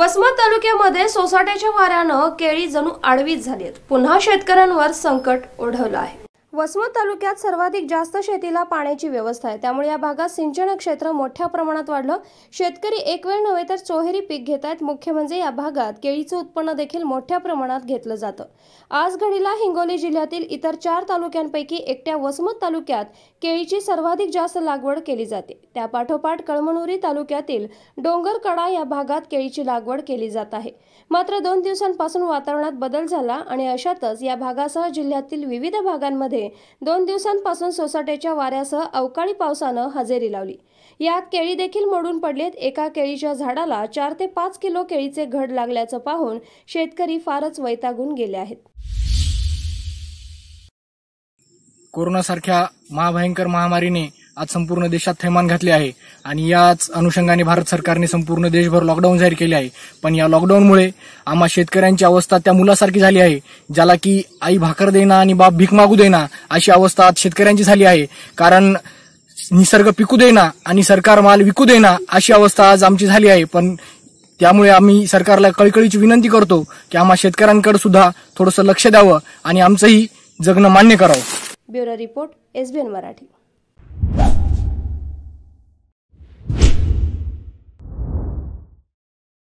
वसमत तालुक्यामध्ये सोसाट्याच्या वाऱ्यानं केळी जणू आडवीत झाली आहेत पुन्हा शेतकऱ्यांवर संकट ओढवलं आहे वसमत तालुक्यात सर्वाधिक जास्त शेतीला पाण्याची व्यवस्था आहे त्यामुळे या भागात सिंचन क्षेत्र मोठ्या प्रमाणात वाढलं शेतकरी एक वेळ नव्हे तर चोहेरी पीक घेत आहेत मुख्य म्हणजे या भागात केळीचं उत्पन्न देखील मोठ्या प्रमाणात घेतलं जातं आज घडीला हिंगोली जिल्ह्यातील इतर चार तालुक्यांपैकी एकट्या वसमत तालुक्यात केळीची सर्वाधिक जास्त लागवड केली जाते त्यापाठोपाठ कळमनुरी तालुक्यातील डोंगरकडा या भागात केळीची लागवड केली जात आहे मात्र दोन दिवसांपासून वातावरणात बदल झाला आणि अशातच या भागासह जिल्ह्यातील विविध भागांमध्ये दोन दिवसांपासून सोसाट्याच्या वाऱ्यासह अवकाळी पावसानं हजेरी लावली यात केळी देखील मोडून पडलेत एका केळीच्या झाडाला चार ते पाच किलो केळीचे घड लागल्याचं पाहून शेतकरी फारच वैतागून गेले आहेत कोरोनासारख्या महाभयंकर महामारीने आज संपूर्ण देशात थैमान घातले आहे आणि याच अनुषंगाने भारत सरकारने संपूर्ण देशभर लॉकडाऊन जाहीर केले आहे पण या लॉकडाऊनमुळे आम्हा शेतकऱ्यांची अवस्था त्या मुलासारखी झाली आहे ज्याला की आई भाकर देना आणि बाप भीक मागू देणं अशी अवस्था आज शेतकऱ्यांची झाली आहे कारण निसर्ग पिकू देना आणि सरकार माल विकू देना अशी अवस्था आज आमची झाली आहे पण त्यामुळे आम्ही सरकारला कळकळीची विनंती करतो की आम्हा शेतकऱ्यांकडे सुद्धा थोडंसं लक्ष द्यावं आणि आमचंही जगणं मान्य करावं ब्युरो रिपोर्ट एसबीएन मराठी